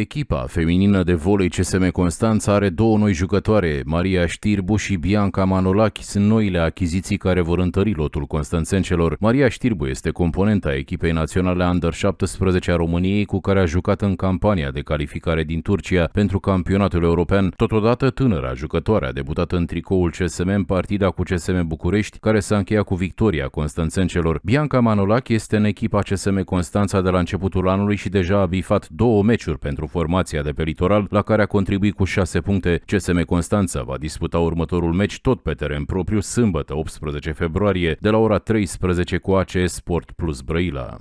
Echipa feminină de volei CSM Constanța are două noi jucătoare, Maria Știrbu și Bianca Manolachi sunt noile achiziții care vor întări lotul constanțencelor. Maria Știrbu este componenta echipei naționale Under-17 a României cu care a jucat în campania de calificare din Turcia pentru campionatul european. Totodată tânăra jucătoare a debutat în tricoul CSM în partida cu CSM București, care s-a încheiat cu victoria constanțencelor. Bianca Manolachi este în echipa CSM Constanța de la începutul anului și deja a bifat două meciuri pentru formația de pe litoral, la care a contribuit cu 6 puncte. CSM Constanța va disputa următorul meci tot pe teren propriu, sâmbătă 18 februarie, de la ora 13 cu ACS Sport plus Brăila.